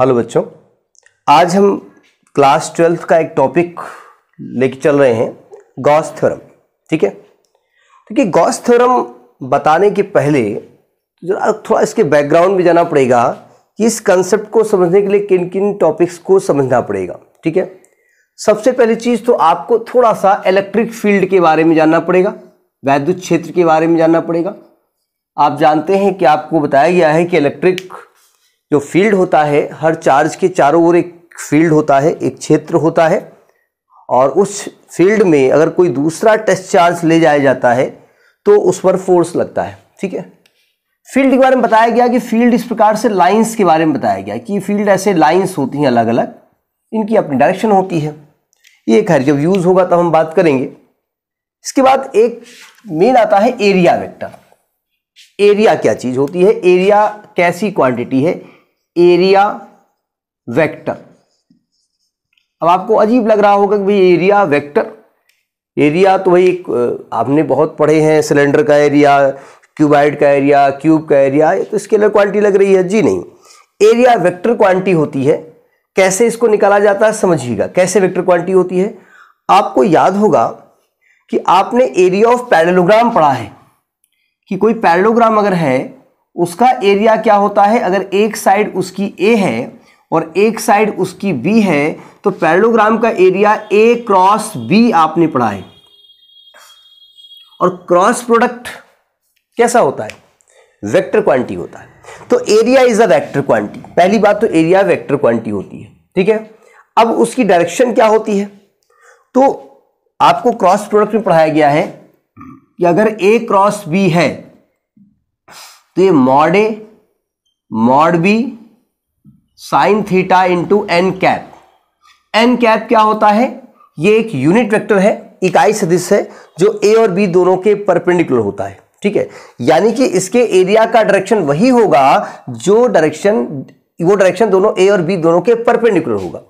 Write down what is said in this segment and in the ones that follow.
Hello बच्चों आज हम क्लास ट्वेल्थ का एक टॉपिक लेके चल रहे हैं गॉस थ्योरम ठीक है देखिए गॉस थ्योरम बताने के पहले जरा थोड़ा इसके बैकग्राउंड भी जाना पड़ेगा कि इस कंसेप्ट को समझने के लिए किन किन टॉपिक्स को समझना पड़ेगा ठीक है सबसे पहली चीज़ तो आपको थोड़ा सा इलेक्ट्रिक फील्ड के बारे में जानना पड़ेगा वैद्युत क्षेत्र के बारे में जानना पड़ेगा आप जानते हैं कि आपको बताया गया है कि इलेक्ट्रिक जो फील्ड होता है हर चार्ज के चारों ओर एक फील्ड होता है एक क्षेत्र होता है और उस फील्ड में अगर कोई दूसरा टेस्ट चार्ज ले जाया जाता है तो उस पर फोर्स लगता है ठीक है फील्ड के बारे में बताया गया कि फील्ड इस प्रकार से लाइंस के बारे में बताया गया कि फील्ड ऐसे लाइंस होती हैं अलग अलग इनकी अपनी डायरेक्शन होती है ये खैर जब यूज़ होगा तब हम बात करेंगे इसके बाद एक मेन आता है एरिया वेक्टर एरिया क्या चीज़ होती है एरिया कैसी क्वांटिटी है एरिया वेक्टर अब आपको अजीब लग रहा होगा कि भाई एरिया वेक्टर एरिया तो भाई आपने बहुत पढ़े हैं सिलेंडर का एरिया क्यूबाइड का एरिया क्यूब का एरिया तो इसके लिए क्वांटिटी लग रही है जी नहीं एरिया वेक्टर क्वांटिटी होती है कैसे इसको निकाला जाता है समझिएगा कैसे वेक्टर क्वांटिटी होती है आपको याद होगा कि आपने एरिया ऑफ पैरेलोग्राम पढ़ा है कि कोई पैरेलोग्राम अगर है उसका एरिया क्या होता है अगर एक साइड उसकी ए है और एक साइड उसकी बी है तो पैरलोग्राम का एरिया ए क्रॉस बी आपने पढ़ा है और क्रॉस प्रोडक्ट कैसा होता है वेक्टर क्वांटिटी होता है तो area is a vector quantity पहली बात तो एरिया वेक्टर क्वांटिटी होती है ठीक है अब उसकी डायरेक्शन क्या होती है तो आपको क्रॉस प्रोडक्ट में पढ़ाया गया है कि अगर ए क्रॉस बी है तो ये mod A mod B sine theta into n cap n cap क्या होता है ये एक यूनिट वेक्टर है इकाई सदिश है जो ए और बी दोनों के परपेंडिकुलर होता है ठीक है यानी कि इसके एरिया का डायरेक्शन वही होगा जो डायरेक्शन वो डायरेक्शन दोनों ए और बी दोनों के परपेंडिकुलर होगा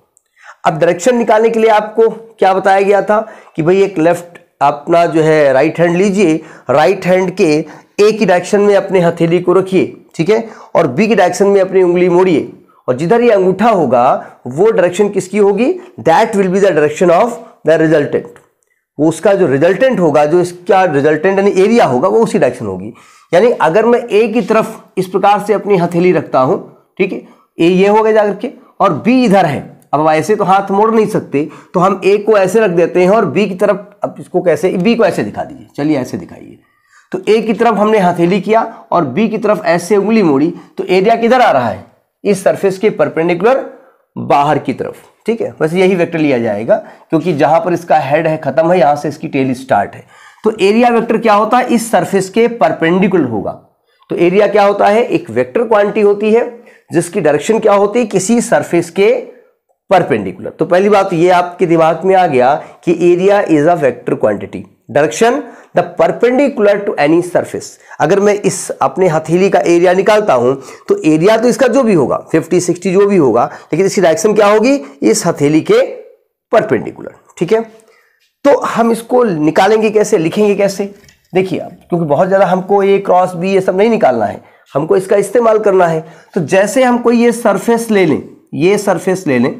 अब डायरेक्शन निकालने के लिए आपको क्या बताया गया था कि भाई एक लेफ्ट अपना जो है राइट हैंड लीजिए राइट हैंड के ए की डायरेक्शन में अपने हथेली को रखिए ठीक है और बी की डायरेक्शन में अपनी उंगली मोड़िए और जिधर ये अंगूठा होगा वो डायरेक्शन किसकी होगी that will be the direction of the resultant उसका जो रिजल्टेंट होगा जो इसका रिजल्टेंट यानी एरिया होगा वो उसी डायरेक्शन होगी यानी अगर मैं ए की तरफ इस प्रकार से अपनी हथेली रखता हूं ठीक है ए ये हो गया जाकर के और बी इधर है अब ऐसे तो हाथ मोड़ नहीं सकते तो हम ए को ऐसे रख देते हैं और बी की तरफ अब इसको कैसे बी को ऐसे दिखा दीजिए चलिए ऐसे दिखाइए तो ए की तरफ हमने हथेली किया और बी की तरफ ऐसे उंगली मोड़ी तो एरिया किधर आ रहा है इस सरफेस के परपेंडिकुलर बाहर की तरफ ठीक है वैसे यही वेक्टर लिया जाएगा क्योंकि जहां पर इसका हेड है खत्म है यहां से इसकी टेल स्टार्ट है तो एरिया वेक्टर क्या होता है इस सरफेस के परपेंडिकुलर होगा तो एरिया क्या होता है एक वेक्टर क्वांटिटी होती है जिसकी डायरेक्शन क्या होती है किसी सरफेस के परपेंडिकुलर तो पहली बात ये आपके दिमाग में आ गया कि area is a vector quantity direction the perpendicular to any surface अगर मैं इस अपने हथेली का एरिया निकालता हूं तो एरिया तो इसका जो भी होगा 50 60 जो भी होगा लेकिन इसकी डायरेक्शन क्या होगी इस हथेली के परपेंडिकुलर ठीक है तो हम इसको निकालेंगे कैसे लिखेंगे कैसे देखिए आप क्योंकि बहुत ज़्यादा हमको ये क्रॉस बी ये सब नहीं निकालना है हमको इसका इस्तेमाल करना है तो जैसे हम कोई ये सरफेस ले लें ये सरफेस ले लें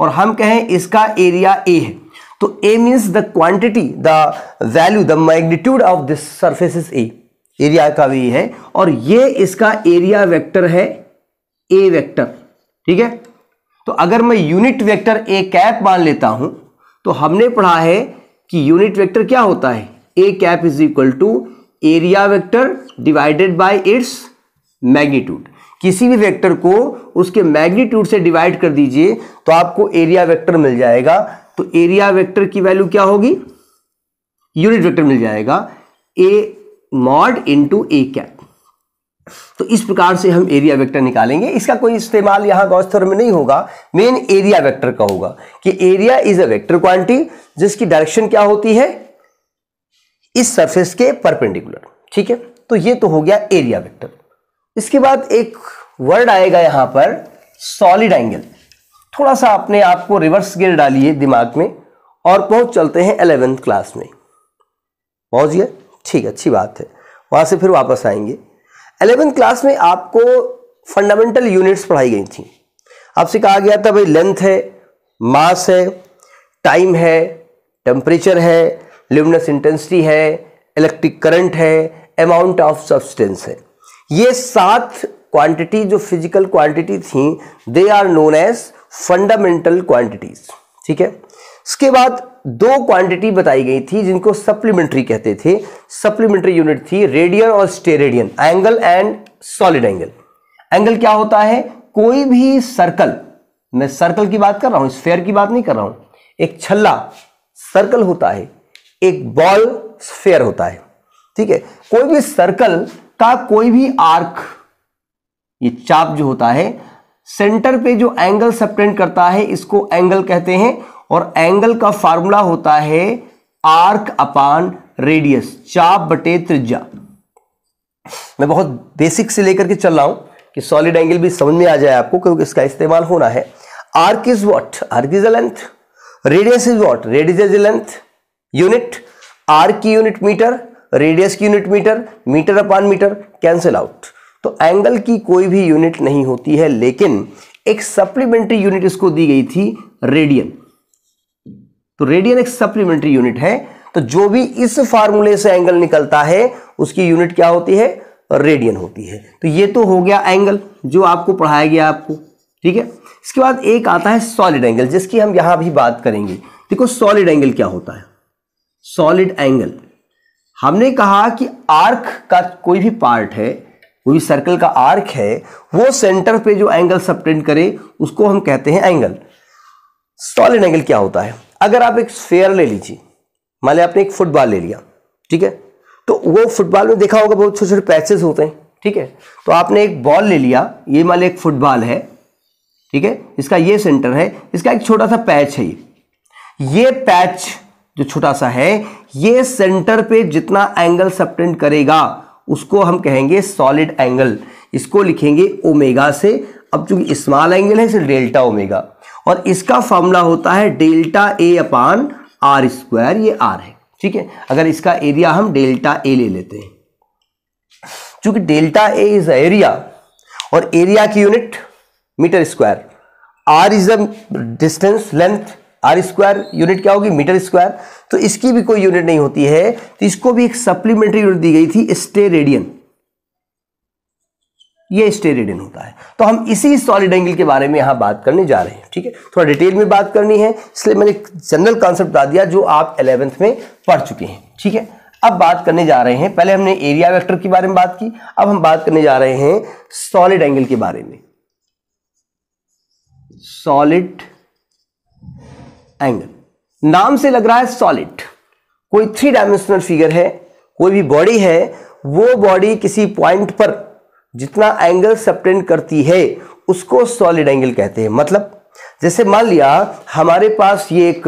और हम कहें इसका एरिया ए है तो A means the quantity the value the magnitude of this surface is A area का भी है और ये इसका एरिया वेक्टर है ए वेक्टर ठीक है तो अगर मैं यूनिट वेक्टर ए कैप मान लेता हूं तो हमने पढ़ा है कि यूनिट वेक्टर क्या होता है A cap is equal to area vector divided by its magnitude किसी भी वेक्टर को उसके मैग्नीट्यूड से डिवाइड कर दीजिए तो आपको एरिया वेक्टर मिल जाएगा तो एरिया वेक्टर की वैल्यू क्या होगी यूनिट वेक्टर मिल जाएगा A mod to A cap तो इस प्रकार से हम एरिया वेक्टर निकालेंगे इसका कोई इस्तेमाल यहां गॉस थ्योरम में नहीं होगा मेन एरिया वेक्टर का होगा कि area is a vector quantity जिसकी डायरेक्शन क्या होती है इस सरफेस के परपेंडिकुलर ठीक है तो ये तो हो गया एरिया वेक्टर इसके बाद एक वर्ड आएगा यहां पर सॉलिड एंगल थोड़ा सा अपने आप को रिवर्स गियर डालिए दिमाग में और पहुंच चलते हैं एलेवेंथ क्लास में पहुंच गया ठीक अच्छी बात है वहाँ से फिर वापस आएंगे एलेवेंथ क्लास में आपको फंडामेंटल यूनिट्स पढ़ाई गई थी आपसे कहा गया था भाई लेंथ है मास है टाइम है टेम्परेचर है ल्यूमिनस इंटेंसिटी है इलेक्ट्रिक करंट है अमाउंट ऑफ सब्सटेंस है ये सात क्वांटिटी जो फिजिकल क्वांटिटी थी they are known as fundamental quantities ठीक है इसके बाद दो क्वांटिटी बताई गई थी जिनको सप्लीमेंट्री कहते थे सप्लीमेंट्री यूनिट थी रेडियन और steradian angle and solid angle angle क्या होता है कोई भी सर्कल मैं सर्कल की बात कर रहा हूं स्फेयर की बात नहीं कर रहा हूं एक छल्ला सर्कल होता है एक बॉल स्फेयर होता है ठीक है कोई भी सर्कल का कोई भी आर्क ये चाप जो होता है सेंटर पे जो एंगल सप्टेंट करता है इसको एंगल कहते हैं और एंगल का फार्मूला होता है आर्क अपान रेडियस चाप बटे त्रिज्या मैं बहुत बेसिक से लेकर के चल रहा हूं कि सॉलिड एंगल भी समझ में आ जाए आपको क्योंकि इसका इस्तेमाल होना है arc is what arc is and length radius is what radius is length unit arc की यूनिट मीटर रेडियस की unit metre metre upon metre cancel out तो एंगल की कोई भी यूनिट नहीं होती है लेकिन एक सप्लीमेंट्री यूनिट इसको दी गई थी रेडियन तो रेडियन एक सप्लीमेंट्री यूनिट है तो जो भी इस फार्मूले से एंगल निकलता है उसकी यूनिट क्या होती है रेडियन होती है तो ये तो हो गया एंगल जो आपको पढ़ाया गया आपको ठीक है इसके बाद एक आता है सॉलिड एंगल जिसकी हम यहां भी बात करेंगे देखो सॉलिड एंगल क्या होता है सॉलिड एंगल हमने कहा कि आर्क का कोई भी पार्ट है जो सर्कल का आर्क है वो सेंटर पे जो एंगल सबटेंड करे उसको हम कहते हैं एंगल सॉलिड एंगल क्या होता है अगर आप एक स्फेयर ले लीजिए मान लिया आपने एक फुटबॉल ले लिया ठीक है तो वो फुटबॉल में देखा होगा बहुत छोटे छोटे पैचेस होते हैं ठीक है तो आपने एक बॉल ले लिया ये मान लिया एक फुटबॉल है ठीक है इसका ये सेंटर है इसका एक छोटा सा पैच है ये ये पैच जो छोटा सा है ये सेंटर पे जितना एंगल सबटेंड करेगा उसको हम कहेंगे सॉलिड एंगल इसको लिखेंगे ओमेगा से अब चूंकि स्मॉल एंगल है इसे डेल्टा ओमेगा और इसका फॉर्मूला होता है delta A upon R square ये आर है ठीक है अगर इसका एरिया हम डेल्टा ए ले लेते हैं चूंकि डेल्टा ए इज एरिया और एरिया की unit metre square R is the distance length R square unit क्या होगी मीटर स्क्वायर तो इसकी भी कोई यूनिट नहीं होती है तो इसको भी एक सप्लीमेंट्री यूनिट दी गई थी स्टे रेडियन ये रेडियन होता है तो हम इसी सॉलिड एंगल के बारे में यहां बात करने जा रहे हैं ठीक है थोड़ा डिटेल में बात करनी है इसलिए मैंने जनरल कॉन्सेप्ट बता दिया जो आप एलेवेंथ में पढ़ चुके हैं ठीक है अब बात करने जा रहे हैं पहले हमने एरिया वेक्टर के बारे में बात की अब हम बात करने जा रहे हैं सॉलिड एंगल के बारे में सॉलिड एंगल नाम से लग रहा है सॉलिड कोई थ्री डायमेंशनल फिगर है कोई भी बॉडी है वो बॉडी किसी पॉइंट पर जितना एंगल सप्टेंड करती है उसको सॉलिड एंगल कहते हैं मतलब जैसे मान लिया हमारे पास ये एक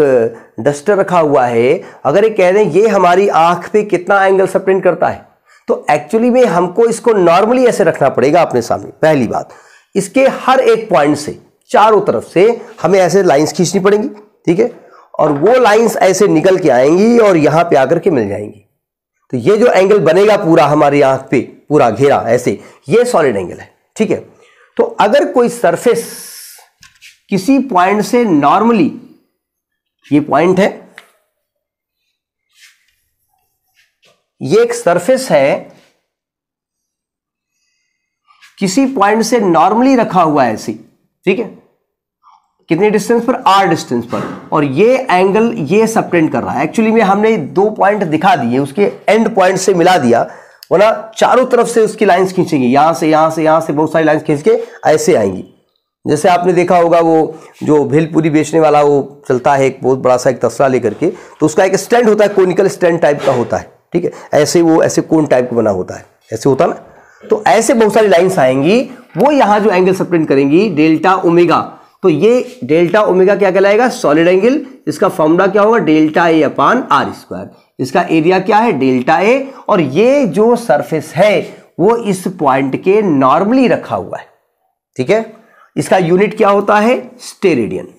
डस्टर रखा हुआ है अगर ये कह दें ये हमारी आंख पे कितना एंगल सप्टेंड करता है तो एक्चुअली में हमको इसको नॉर्मली ऐसे रखना पड़ेगा अपने सामने पहली बात इसके हर एक पॉइंट से चारों तरफ से हमें ऐसे लाइंस खींचनी पड़ेंगी ठीक है और वो लाइंस ऐसे निकल के आएंगी और यहां पे आकर के मिल जाएंगी तो ये जो एंगल बनेगा पूरा हमारी आंख पे पूरा घेरा ऐसे ये सॉलिड एंगल है ठीक है तो अगर कोई सरफेस किसी पॉइंट से नॉर्मली ये पॉइंट है ये एक सरफेस है किसी पॉइंट से नॉर्मली रखा हुआ है ऐसी ठीक है कितने डिस्टेंस पर आर डिस्टेंस पर और ये एंगल ये सबटेंड कर रहा है एक्चुअली में हमने दो पॉइंट दिखा दिए उसके एंड पॉइंट से मिला दिया वरना चारों तरफ से उसकी लाइंस खींचेंगे यहां से यहां से यहां से बहुत सारी लाइंस खींच के ऐसे आएंगी जैसे आपने देखा होगा वो जो भेलपुरी बेचने वाला वो चलता है एक बहुत बड़ा सा एक तसला लेकर के तो उसका एक स्टैंड होता है कोनिकल स्टैंड टाइप का होता है ठीक है ऐसे वो ऐसे कोन टाइप का बना होता है ऐसे होता ना तो ऐसे बहुत सारी लाइन्स आएंगी वो यहाँ जो एंगल सप्रेंट करेंगी डेल्टा ओमेगा तो ये डेल्टा ओमेगा क्या कहलाएगा सॉलिड एंगल इसका फॉर्मूला क्या होगा delta A upon R square इसका एरिया क्या है डेल्टा ए और ये जो सरफेस है वो इस पॉइंट के नॉर्मली रखा हुआ है ठीक है इसका यूनिट क्या होता है स्टे रेडियन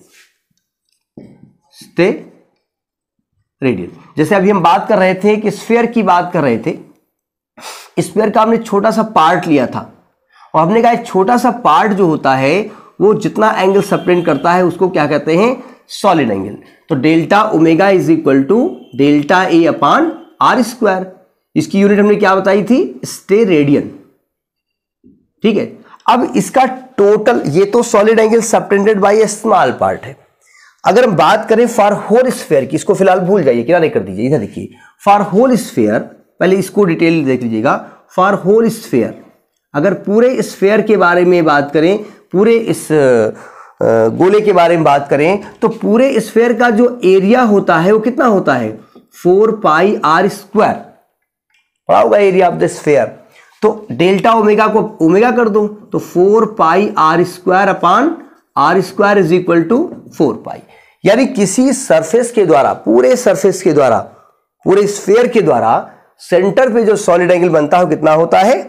स्टे रेडियन जैसे अभी हम बात कर रहे थे कि स्फेयर की बात कर रहे थे स्पेयर का हमने छोटा सा पार्ट लिया था और हमने कहा छोटा सा पार्ट जो होता है वो जितना एंगल सप्रेंट करता है उसको क्या कहते हैं सॉलिड एंगल तो delta omega is equal to delta A upon R square इसकी यूनिट हमने क्या बताई थी स्टे रेडियन ठीक है अब इसका टोटल ये तो solid angle subtended by a small part है अगर हम बात करें फॉर होल स्फेयर की इसको फिलहाल भूल जाइए किनारे कर दीजिए इधर देखिए फॉर होल स्फेयर पहले इसको डिटेल देख लीजिएगा फॉर होल स्फेयर अगर पूरे स्फेयर के बारे में बात करें पूरे इस गोले के बारे में बात करें तो पूरे स्फेयर का जो एरिया होता है वो कितना होता है फोर पाई आर स्क्वायर पड़ा होगा एरिया ऑफ द स्फेयर तो डेल्टा ओमेगा को ओमेगा कर दो तो four pi R square upon R square is equal to four pi यानी किसी सरफेस के द्वारा पूरे सरफेस के द्वारा पूरे स्फेयर के द्वारा सेंटर पे जो सॉलिड एंगल बनता है कितना होता है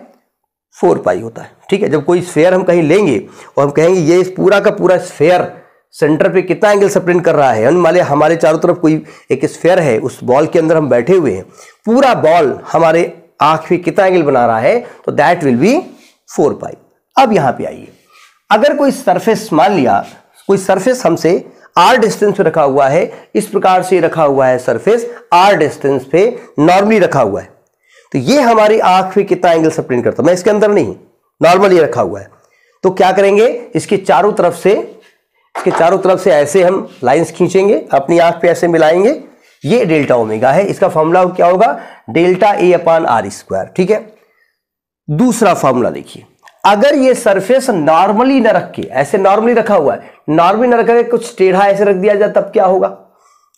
फोर पाई होता है ठीक है जब कोई स्फेयर हम कहीं लेंगे और हम कहेंगे ये इस पूरा का पूरा स्फेयर सेंटर पे कितना एंगल सप्रिंट कर रहा है यानी मान लिया हमारे चारों तरफ कोई एक स्फेयर है उस बॉल के अंदर हम बैठे हुए हैं पूरा बॉल हमारे आंख में कितना एंगल बना रहा है तो that will be four pi अब यहां पे आइए अगर कोई सरफेस मान लिया कोई सरफेस हमसे आर डिस्टेंस पे रखा हुआ है इस प्रकार से रखा हुआ है सरफेस आर डिस्टेंस पे नॉर्मली रखा हुआ है तो ये हमारी आंख पे कितना एंगल सप्रिंट करता मैं इसके अंदर नहीं नॉर्मल ये रखा हुआ है तो क्या करेंगे इसके चारों तरफ से इसके चारों तरफ से ऐसे हम लाइंस खींचेंगे अपनी आंख पे ऐसे मिलाएंगे ये डेल्टा ओमेगा है इसका फॉर्मूला क्या होगा delta A upon R square ठीक है दूसरा फॉर्मूला देखिए अगर ये सरफेस नॉर्मली न रख के ऐसे नॉर्मली रखा हुआ है नॉर्मली न रख कुछ टेढ़ा ऐसे रख दिया जाए तब क्या होगा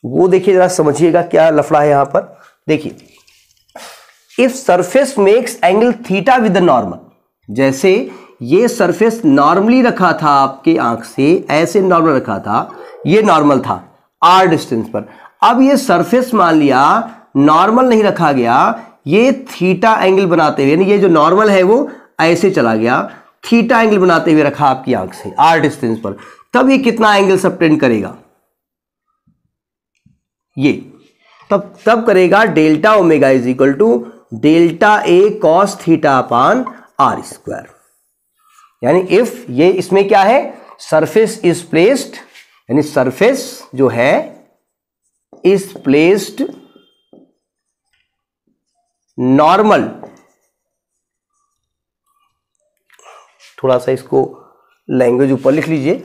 वो देखिए जरा समझिएगा क्या लफड़ा है यहां पर देखिए if surface makes angle theta with normal जैसे ये सरफेस नॉर्मली रखा था आपके आंख से ऐसे नॉर्मल रखा था ये नॉर्मल था आर डिस्टेंस पर अब ये सरफेस मान लिया नॉर्मल नहीं रखा गया ये थीटा एंगल बनाते हुए यानी ये जो नॉर्मल है वो ऐसे चला गया थीटा एंगल बनाते हुए रखा आपकी आंख से आर डिस्टेंस पर तब ये कितना एंगल सबटेंड करेगा ये तब तब करेगा delta omega is equal to delta A cos theta upon R square यानी इफ ये इसमें क्या है सरफेस इज प्लेस्ड यानी सरफेस जो है इज प्लेस्ड नॉर्मल थोड़ा सा इसको लैंग्वेज ऊपर लिख लीजिए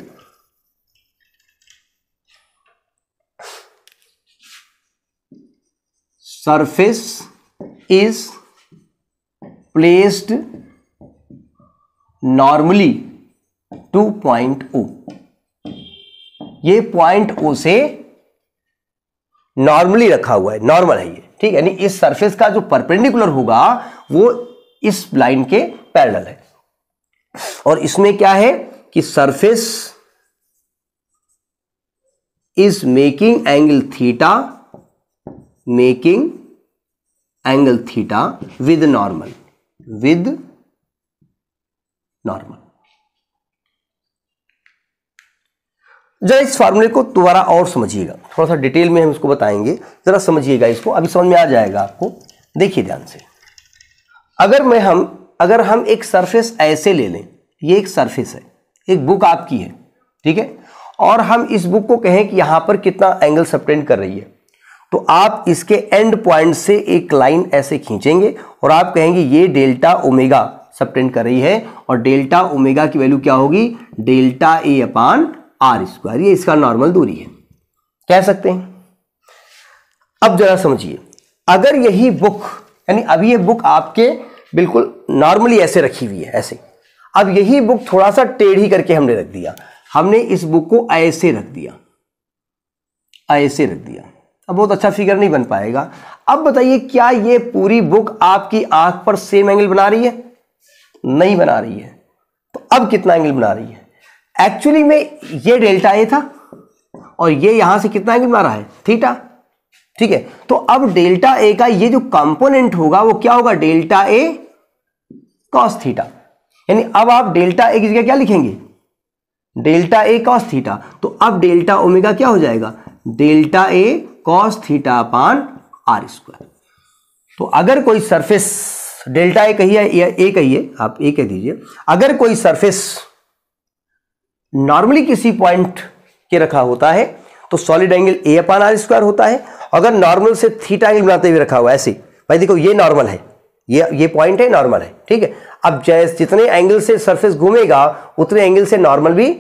सरफेस इज प्लेस्ड नॉर्मली 2.0 ये पॉइंट ओ से नॉर्मली रखा हुआ है नॉर्मल है ये ठीक यानी इस सरफेस का जो परपेंडिकुलर होगा वो इस लाइन के पैरेलल है और इसमें क्या है कि surface is making angle theta making angle theta with normal with normal जरा इस फार्मूले को दोबारा और समझिएगा थोड़ा सा डिटेल में हम इसको बताएंगे जरा समझिएगा इसको अभी समझ में आ जाएगा आपको देखिए ध्यान से अगर मैं हम अगर हम एक सरफेस ऐसे ले लें ये एक सरफेस है एक बुक आपकी है ठीक है और हम इस बुक को कहें कि यहां पर कितना एंगल सबटेंड कर रही है तो आप इसके एंड पॉइंट से एक लाइन ऐसे खींचेंगे और आप कहेंगे ये डेल्टा ओमेगा सप्टेंट कर रही है और डेल्टा ओमेगा की वैल्यू क्या होगी delta A upon R square ये इसका नॉर्मल दूरी है कह सकते हैं अब जरा समझिए अगर यही बुक यानी अभी ये बुक आपके बिल्कुल नॉर्मली ऐसे रखी हुई है ऐसे अब यही बुक थोड़ा सा टेढ़ी करके हमने रख दिया हमने इस बुक को ऐसे रख दिया ऐसे रख दिया अब बहुत अच्छा फिगर नहीं बन पाएगा अब बताइए क्या ये पूरी बुक आपकी आंख पर सेम एंगल बना रही है नहीं बना रही है तो अब कितना एंगल बना रही है एक्चुअली में ये डेल्टा ए था और ये यहां से कितना एंगल बना रहा है थीटा ठीक है तो अब डेल्टा ए का ये जो कंपोनेंट होगा वो क्या होगा डेल्टा ए कॉस थीटा यानी अब आप डेल्टा ए की जगह क्या लिखेंगे डेल्टा ए कॉस थीटा तो अब डेल्टा ओमेगा क्या हो जाएगा delta A cos theta upon R square तो अगर कोई सरफेस डेल्टा ए कहिए या ए कहिए आप ए कह दीजिए अगर कोई सरफेस नॉर्मली किसी पॉइंट के रखा होता है तो solid angle A upon R square होता है अगर नॉर्मल से थीटा एंगल बनाते हुए रखा हुआ ऐसे भाई देखो ये नॉर्मल है ये ये पॉइंट है नॉर्मल है ठीक है अब जैसे जितने एंगल से सरफेस घूमेगा उतने एंगल से नॉर्मल भी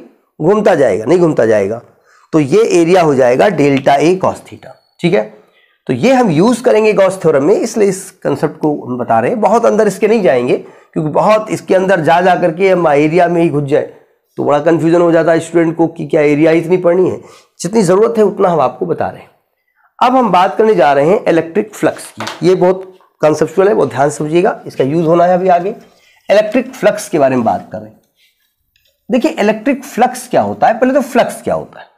घूमता जाएगा नहीं घूमता जाएगा तो ये एरिया हो जाएगा डेल्टा ए कॉस थीटा ठीक है तो ये हम यूज़ करेंगे गॉस थ्योरम में इसलिए इस कंसेप्ट को हम बता रहे हैं बहुत अंदर इसके नहीं जाएंगे क्योंकि बहुत इसके अंदर जा जा करके हम एरिया में ही घुस जाए तो बड़ा कन्फ्यूजन हो जाता है स्टूडेंट को कि क्या एरिया इतनी पढ़नी है जितनी ज़रूरत है उतना हम आपको बता रहे हैं अब हम बात करने जा रहे हैं इलेक्ट्रिक फ्लक्स की ये बहुत कंसेप्चुअल है बहुत ध्यान समझिएगा इसका यूज़ होना है अभी आगे इलेक्ट्रिक फ्लक्स के बारे में बात कर रहे हैं देखिए इलेक्ट्रिक फ्लक्स क्या होता है पहले तो फ्लक्स क्या होता है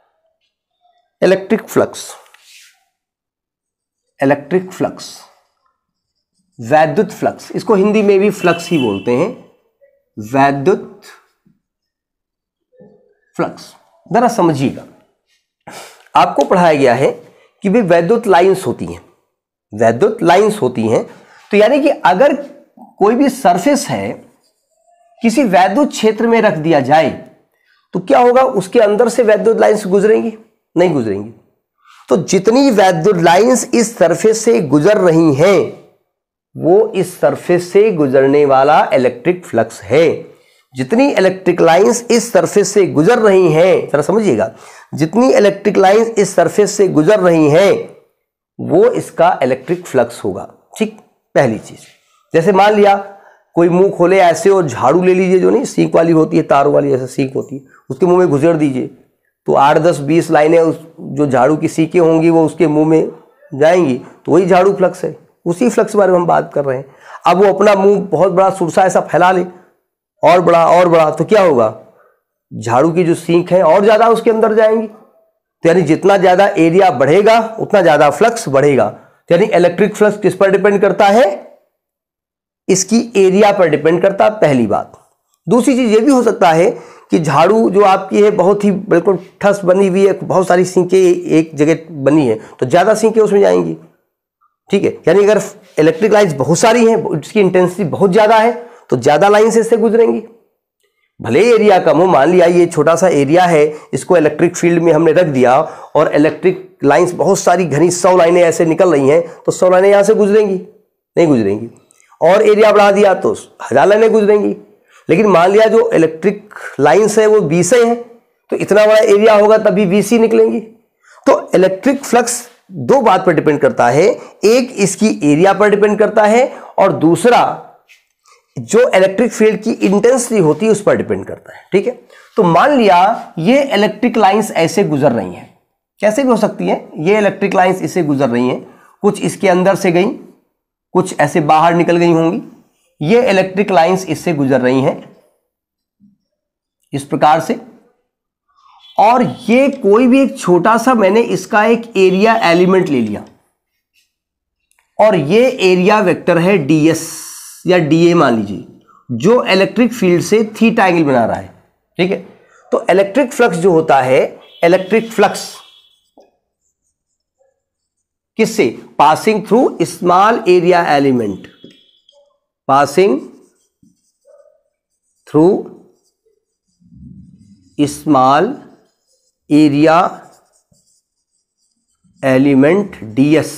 इलेक्ट्रिक फ्लक्स इलेक्ट्रिक फ्लक्स वैद्युत फ्लक्स इसको हिंदी में भी फ्लक्स ही बोलते हैं वैद्युत फ्लक्स जरा समझिएगा आपको पढ़ाया गया है कि भाई वैद्युत लाइंस होती हैं वैद्युत लाइंस होती हैं तो यानी कि अगर कोई भी सरफेस है किसी वैद्युत क्षेत्र में रख दिया जाए तो क्या होगा उसके अंदर से वैद्युत लाइंस गुजरेंगी नहीं गुजरेंगी तो जितनी वैद्य लाइन्स इस सरफेस से गुजर रही हैं वो इस सरफेस से गुजरने वाला इलेक्ट्रिक फ्लक्स है जितनी इलेक्ट्रिक लाइंस इस सरफेस से गुजर रही हैं जरा समझिएगा जितनी इलेक्ट्रिक लाइंस इस सरफेस से गुजर रही हैं वो इसका इलेक्ट्रिक फ्लक्स होगा ठीक पहली चीज जैसे मान लिया कोई मुंह खोले ऐसे और झाड़ू ले लीजिए जो नहीं सीख वाली होती है तार वाली ऐसे सीख होती है उसके मुंह में गुजर दीजिए तो आठ दस बीस लाइनें उस जो झाड़ू की सीके होंगी वो उसके मुंह में जाएंगी तो वही झाड़ू फ्लक्स है उसी फ्लक्स बारे में हम बात कर रहे हैं अब वो अपना मुंह बहुत बड़ा सुरसा ऐसा फैला ले और बड़ा और बड़ा तो क्या होगा झाड़ू की जो सीख है और ज़्यादा उसके अंदर जाएंगी तो यानी जितना ज़्यादा एरिया बढ़ेगा उतना ज़्यादा फ्लक्स बढ़ेगा तो यानी इलेक्ट्रिक फ्लक्स किस पर डिपेंड करता है इसकी एरिया पर डिपेंड करता पहली बात दूसरी चीज़ ये भी हो सकता है कि झाड़ू जो आपकी है बहुत ही बिल्कुल ठस बनी हुई है बहुत सारी सिंके एक जगह बनी है तो ज़्यादा सिंके उसमें जाएंगी ठीक है यानी अगर इलेक्ट्रिक लाइन्स बहुत सारी हैं उसकी इंटेंसिटी बहुत ज़्यादा है तो ज़्यादा लाइन्स इससे गुजरेंगी भले एरिया कम हो मान लिया ये छोटा सा एरिया है इसको इलेक्ट्रिक फील्ड में हमने रख दिया और इलेक्ट्रिक लाइन्स बहुत सारी घनी सौ लाइनें ऐसे निकल रही हैं तो सौ लाइनें यहाँ से गुजरेंगी नहीं गुजरेंगी और एरिया बढ़ा दिया तो हज़ार लाइनें गुजरेंगी लेकिन मान लिया जो इलेक्ट्रिक लाइन्स है वो बी से हैं तो इतना बड़ा एरिया होगा तभी बी सी निकलेंगी तो इलेक्ट्रिक फ्लक्स दो बात पर डिपेंड करता है एक इसकी एरिया पर डिपेंड करता है और दूसरा जो इलेक्ट्रिक फील्ड की इंटेंसिटी होती है उस पर डिपेंड करता है ठीक है तो मान लिया ये इलेक्ट्रिक लाइंस ऐसे गुजर रही हैं कैसे भी हो सकती हैं ये इलेक्ट्रिक लाइंस इसे गुजर रही हैं कुछ इसके अंदर से गई कुछ ऐसे बाहर निकल गई होंगी ये इलेक्ट्रिक लाइंस इससे गुजर रही हैं इस प्रकार से और ये कोई भी एक छोटा सा मैंने इसका एक एरिया एलिमेंट ले लिया और ये एरिया वेक्टर है डीएस या डीए मान लीजिए जो इलेक्ट्रिक फील्ड से थीटा एंगल बना रहा है ठीक है तो इलेक्ट्रिक फ्लक्स जो होता है इलेक्ट्रिक फ्लक्स किससे passing through small area element passing through small area element ds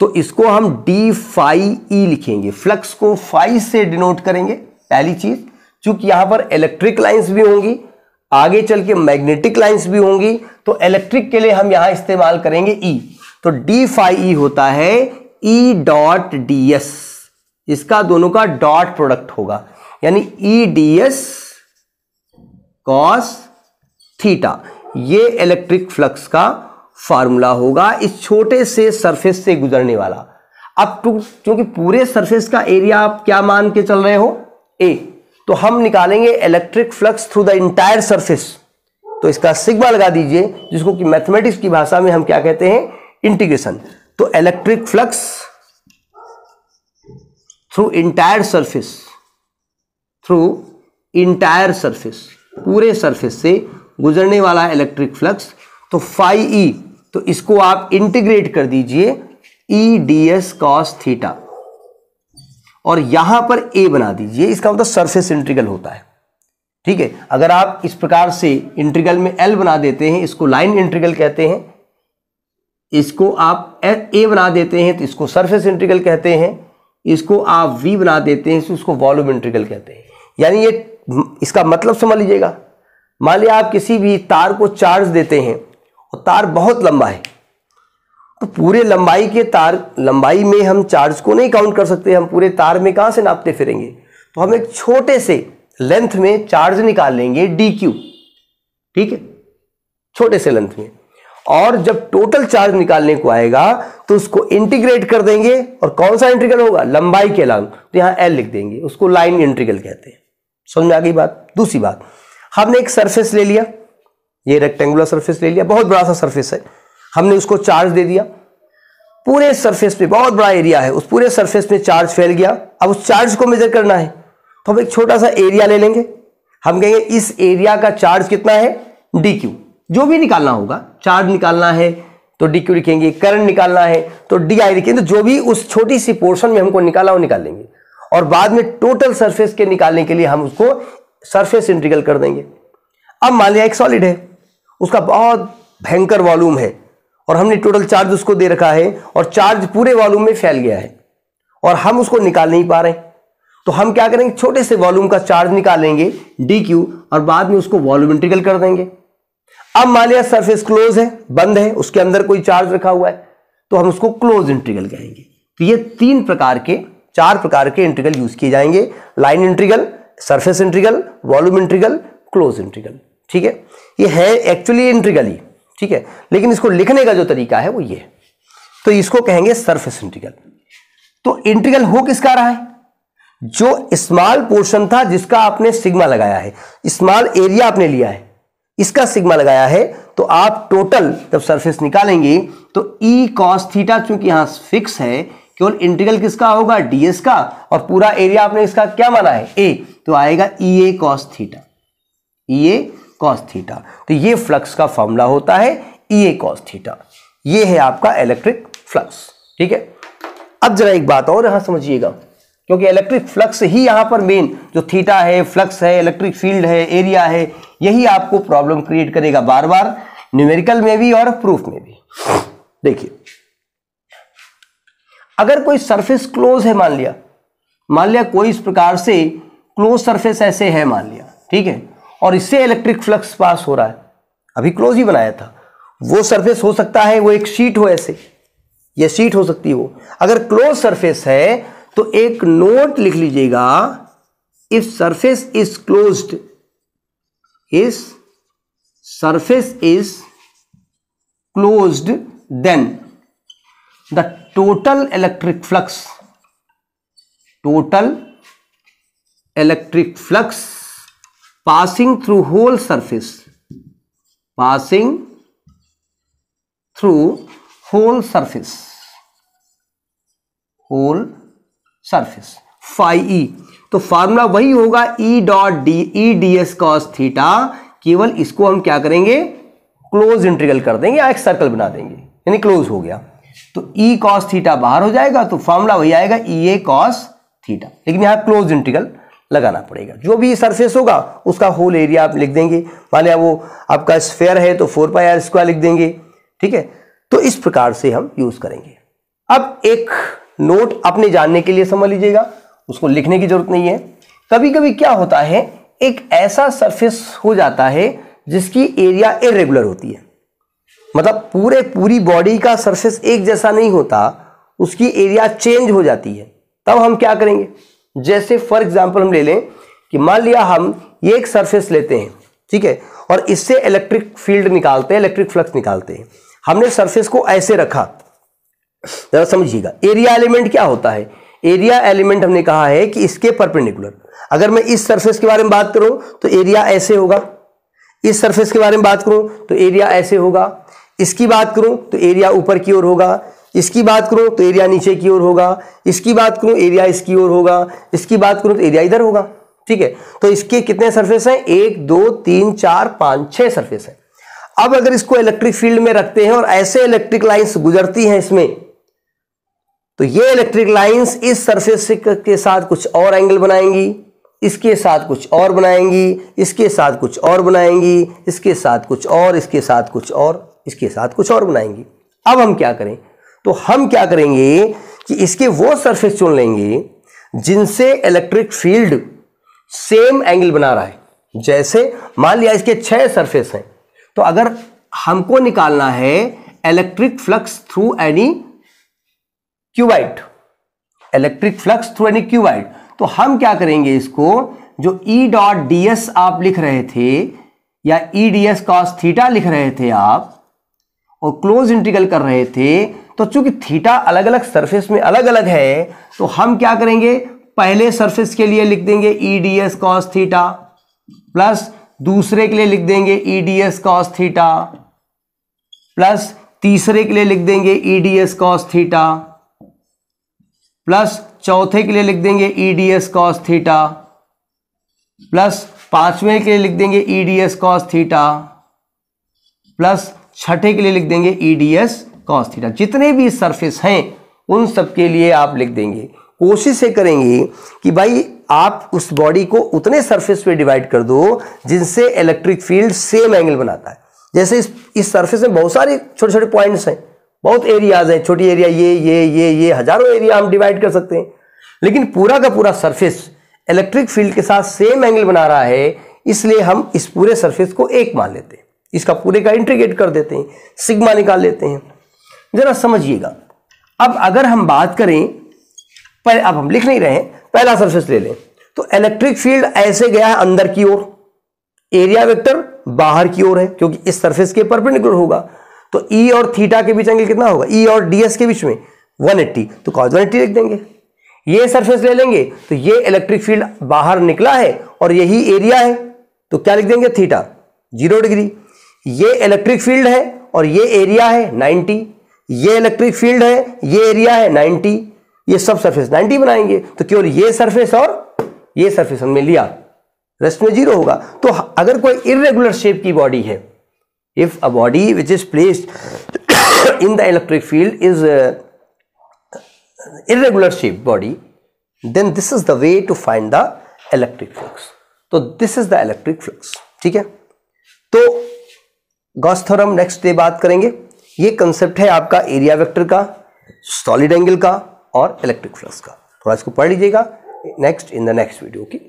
तो इसको हम डी फाई ई लिखेंगे फ्लक्स को फाई से डिनोट करेंगे पहली चीज चूंकि यहां पर इलेक्ट्रिक लाइंस भी होंगी आगे चल के मैग्नेटिक लाइंस भी होंगी तो इलेक्ट्रिक के लिए हम यहां इस्तेमाल करेंगे ई e. तो डी फाई ई होता है ई डॉट डी एस इसका दोनों का डॉट प्रोडक्ट होगा यानी E D S cos theta ये इलेक्ट्रिक फ्लक्स का फार्मूला होगा इस छोटे से सरफेस से गुजरने वाला अब टू क्योंकि पूरे सरफेस का एरिया आप क्या मान के चल रहे हो ए तो हम निकालेंगे electric flux through the entire surface तो इसका सिग्मा लगा दीजिए जिसको कि मैथमेटिक्स की भाषा में हम क्या कहते हैं इंटीग्रेशन तो electric flux through entire surface through entire surface पूरे सरफेस से गुजरने वाला इलेक्ट्रिक फ्लक्स तो फाइव ई e, तो इसको आप इंटीग्रेट कर दीजिए E D S cos theta और यहां पर ए बना दीजिए इसका मतलब सरफेस इंटीग्रल होता है ठीक है अगर आप इस प्रकार से इंटीग्रल में एल बना देते हैं इसको लाइन इंटीग्रल कहते हैं इसको आप ए बना देते हैं तो इसको सरफेस इंटीग्रल कहते हैं इसको आप वी बना देते हैं इसको उसको वॉल्यूम इंटीग्रल कहते हैं यानी ये इसका मतलब समझ लीजिएगा मान लिया आप किसी भी तार को चार्ज देते हैं और तार बहुत लंबा है तो पूरे लंबाई के तार लंबाई में हम चार्ज को नहीं काउंट कर सकते हम पूरे तार में कहाँ से नापते फिरेंगे तो हम एक छोटे से लेंथ में चार्ज निकाल लेंगे डी क्यू ठीक है छोटे से लेंथ में और जब टोटल चार्ज निकालने को आएगा तो उसको इंटीग्रेट कर देंगे और कौन सा इंटीग्रल होगा लंबाई के लॉन्ग तो यहां एल लिख देंगे उसको लाइन इंटीग्रल कहते हैं समझ में आ गई बात दूसरी बात हमने एक सरफेस ले लिया ये रेक्टेंगुलर सरफेस ले लिया बहुत बड़ा सा सरफेस है हमने उसको चार्ज दे दिया पूरे सरफेस पे बहुत बड़ा एरिया है उस पूरे सरफेस में चार्ज फैल गया अब उस चार्ज को मेजर करना है तो हम एक छोटा सा एरिया ले लेंगे हम कहेंगे इस एरिया का चार्ज कितना है डी क्यू जो भी निकालना होगा चार्ज निकालना है तो डी क्यू लिखेंगे करंट निकालना है तो डी आई लिखेंगे तो जो भी उस छोटी सी पोर्शन में हमको निकालना वो निकाल लेंगे और बाद में टोटल सरफेस के निकालने के लिए हम उसको सरफेस इंटीग्रल कर देंगे अब मान लिया एक सॉलिड है उसका बहुत भयंकर वॉल्यूम है और हमने टोटल चार्ज उसको दे रखा है और चार्ज पूरे वॉल्यूम में फैल गया है और हम उसको निकाल नहीं पा रहे तो हम क्या करेंगे छोटे से वॉल्यूम का चार्ज निकालेंगे डी क्यू और बाद में उसको वॉल्यूम इंटीग्रल कर देंगे अब मान लिया सरफेस क्लोज है बंद है उसके अंदर कोई चार्ज रखा हुआ है तो हम उसको क्लोज इंटीग्रल कहेंगे तो ये तीन प्रकार के चार प्रकार के इंटीग्रल यूज किए जाएंगे line integral surface integral volume integral close integral ठीक है ये है एक्चुअली इंटीग्रल ही ठीक है लेकिन इसको लिखने का जो तरीका है वो ये है तो इसको कहेंगे सरफेस इंटीग्रल तो इंटीग्रल हो किसका रहा है जो स्मॉल पोर्शन था जिसका आपने सिग्मा लगाया है स्मॉल एरिया आपने लिया है इसका सिग्मा लगाया है तो आप टोटल जब सरफेस निकालेंगे तो ई कॉस थीटा चूंकि यहां फिक्स है केवल इंटीग्रल किसका होगा डीएस का और पूरा एरिया आपने इसका क्या माना है ए तो आएगा E A cos theta E A cos theta तो ये फ्लक्स का फॉर्मूला होता है ई ए कॉस थीटा ये है आपका इलेक्ट्रिक फ्लक्स ठीक है अब जरा एक बात और यहां समझिएगा क्योंकि इलेक्ट्रिक फ्लक्स ही यहाँ पर मेन जो थीटा है फ्लक्स है इलेक्ट्रिक फील्ड है एरिया है यही आपको प्रॉब्लम क्रिएट करेगा बार बार न्यूमेरिकल में भी और प्रूफ में भी देखिए अगर कोई सरफेस क्लोज है मान लिया मान लिया कोई इस प्रकार से क्लोज सरफेस ऐसे है मान लिया ठीक है और इससे इलेक्ट्रिक फ्लक्स पास हो रहा है अभी क्लोज ही बनाया था वो सरफेस हो सकता है वो एक शीट हो ऐसे ये शीट हो सकती वो अगर क्लोज सरफेस है तो एक नोट लिख लीजिएगा इफ सरफेस इज क्लोज इस surface is close then the total electric flux total electric flux passing through whole surface passing through whole surface whole surface phi E तो फार्मूला वही होगा E dot D E D S cos theta केवल इसको हम क्या करेंगे close integral कर देंगे या एक सर्कल बना देंगे यानी क्लोज हो गया तो ई कॉस थीटा बाहर हो जाएगा तो फार्मूला वही आएगा ई ए कॉस थीटा लेकिन यहां क्लोज इंटीग्रल लगाना पड़ेगा जो भी सरफेस होगा उसका होल एरिया आप लिख देंगे मान लिया वो आपका स्फेयर है तो फोर पाई आर स्क्वायर लिख देंगे ठीक है तो इस प्रकार से हम यूज करेंगे अब एक नोट अपने जानने के लिए समझ लीजिएगा उसको लिखने की जरूरत नहीं है कभी कभी क्या होता है एक ऐसा सरफेस हो जाता है जिसकी एरिया इरेगुलर होती है मतलब पूरे पूरी बॉडी का सरफेस एक जैसा नहीं होता उसकी एरिया चेंज हो जाती है तब हम क्या करेंगे जैसे फॉर एग्जाम्पल हम ले लें कि मान लिया हम ये एक सरफेस लेते हैं ठीक है और इससे इलेक्ट्रिक फील्ड निकालते हैं इलेक्ट्रिक फ्लक्स निकालते हैं हमने सरफेस को ऐसे रखा जरा समझिएगा एरिया एलिमेंट क्या होता है एरिया एलिमेंट हमने कहा है कि इसके परपेंडिकुलर अगर मैं इस सरफेस के बारे में बात करूं तो एरिया ऐसे होगा इस सरफेस के बारे में बात करूं तो एरिया ऐसे होगा इसकी बात करूं तो एरिया ऊपर की ओर होगा इसकी बात करूं तो एरिया नीचे की ओर होगा इसकी बात करूं एरिया इसकी ओर होगा इसकी बात करूं तो एरिया इधर होगा ठीक है तो इसके कितने सरफेस हैं एक दो तीन चार पाँच छः सरफेस हैं अब अगर इसको इलेक्ट्रिक फील्ड में रखते हैं और ऐसे इलेक्ट्रिक लाइन्स गुजरती हैं इसमें तो ये इलेक्ट्रिक लाइंस इस सरफेस के साथ कुछ और एंगल बनाएंगी इसके साथ कुछ और बनाएंगी इसके साथ कुछ और बनाएंगी इसके साथ कुछ और इसके साथ कुछ और इसके साथ कुछ और बनाएंगी अब हम क्या करें तो हम क्या करेंगे कि इसके वो सरफेस चुन लेंगे जिनसे इलेक्ट्रिक फील्ड सेम एंगल बना रहा है जैसे मान लिया इसके छह सरफेस हैं तो अगर हमको निकालना है electric flux through any cubit electric flux through any cubit तो हम क्या करेंगे इसको जो ई डॉट डी एस आप लिख रहे थे या E D S cos theta लिख रहे थे आप और क्लोज इंटीग्रल कर रहे थे तो चूंकि थीटा अलग अलग सरफेस में अलग अलग है तो हम क्या करेंगे पहले सरफेस के लिए लिख देंगे E D S cos theta plus दूसरे के लिए लिख देंगे E D S cos theta plus तीसरे के लिए लिख देंगे E D S cos theta plus चौथे के लिए लिख देंगे E D S cos theta plus पांचवें के लिए लिख देंगे E D S cos theta plus छठे के लिए लिख देंगे E D S cos theta जितने भी सरफेस हैं उन सब के लिए आप लिख देंगे कोशिश ये करेंगे कि भाई आप उस बॉडी को उतने सरफेस पे डिवाइड कर दो जिनसे इलेक्ट्रिक फील्ड सेम एंगल बनाता है जैसे इस इस सरफेस में बहुत सारे छोटे छोटे पॉइंट्स हैं बहुत एरियाज हैं छोटी एरिया ये ये ये ये हजारों एरिया हम डिवाइड कर सकते हैं लेकिन पूरा का पूरा सरफेस इलेक्ट्रिक फील्ड के साथ सेम एंगल बना रहा है इसलिए हम इस पूरे सरफेस को एक मान लेते हैं इसका पूरे का इंटीग्रेट कर देते हैं सिग्मा निकाल लेते हैं जरा समझिएगा अब अगर हम बात करें पहले अब हम लिख नहीं रहे पहला सरफेस ले लें तो इलेक्ट्रिक फील्ड ऐसे गया है अंदर की ओर एरिया वेक्टर बाहर की ओर है क्योंकि इस सरफेस के परपेंडिकुलर होगा तो E और थीटा के बीच एंगल कितना होगा E और ds के बीच में 180 तो cos 180 लिख देंगे ये सरफेस ले लेंगे तो ये इलेक्ट्रिक फील्ड बाहर निकला है और यही एरिया है तो क्या लिख देंगे थीटा जीरो डिग्री ये इलेक्ट्रिक फील्ड है और ये एरिया है 90 ये इलेक्ट्रिक फील्ड है ये एरिया है 90 ये सब सरफेस 90 बनाएंगे तो केवल ये सरफेस और ये सरफेस हमने लिया रेस्ट में जीरो होगा तो अगर कोई इरेगुलर शेप की बॉडी है if a body which is placed in the electric field is a irregular shaped body then this is the way to find the electric flux तो this is the electric flux ठीक है तो Gauss theorem next day बात करेंगे ये concept है आपका area vector का सॉलिड एंगल का और इलेक्ट्रिक फ्लक्स का थोड़ा इसको पढ़ लीजिएगा next in the next video की